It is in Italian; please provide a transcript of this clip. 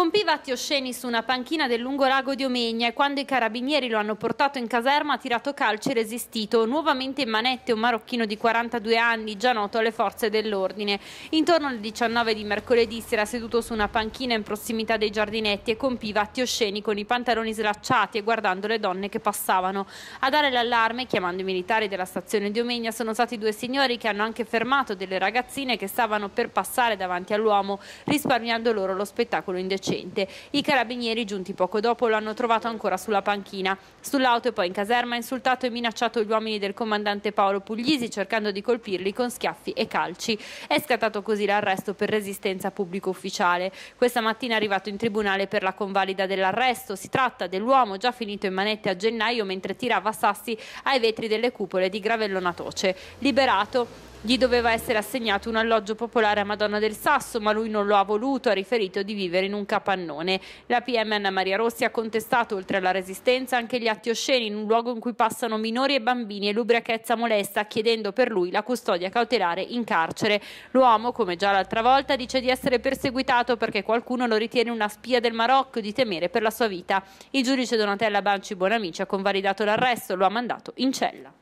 Compiva atti osceni su una panchina del lungorago di Omegna e quando i carabinieri lo hanno portato in caserma ha tirato calci e resistito. Nuovamente in manette un marocchino di 42 anni, già noto alle forze dell'ordine. Intorno alle 19 di mercoledì si era seduto su una panchina in prossimità dei giardinetti e compiva atti osceni con i pantaloni slacciati e guardando le donne che passavano. A dare l'allarme, chiamando i militari della stazione di Omegna, sono stati due signori che hanno anche fermato delle ragazzine che stavano per passare davanti all'uomo, risparmiando loro lo spettacolo indeciso conducente. I carabinieri giunti poco dopo lo hanno trovato ancora sulla panchina. Sull'auto e poi in caserma ha insultato e minacciato gli uomini del comandante Paolo Puglisi cercando di colpirli con schiaffi e calci. È scattato così l'arresto per resistenza pubblico ufficiale. Questa mattina è arrivato in tribunale per la convalida dell'arresto. Si tratta dell'uomo già finito in manette a gennaio mentre tirava sassi ai vetri delle cupole di Gravellonatoce. Liberato gli doveva essere assegnato un alloggio popolare a Madonna del Sasso, ma lui non lo ha voluto, ha riferito di vivere in un capannone. La PM Anna Maria Rossi ha contestato, oltre alla resistenza, anche gli atti osceni in un luogo in cui passano minori e bambini e l'ubriachezza molesta, chiedendo per lui la custodia cautelare in carcere. L'uomo, come già l'altra volta, dice di essere perseguitato perché qualcuno lo ritiene una spia del Marocco e di temere per la sua vita. Il giudice Donatella Banci Buonamici ha convalidato l'arresto e lo ha mandato in cella.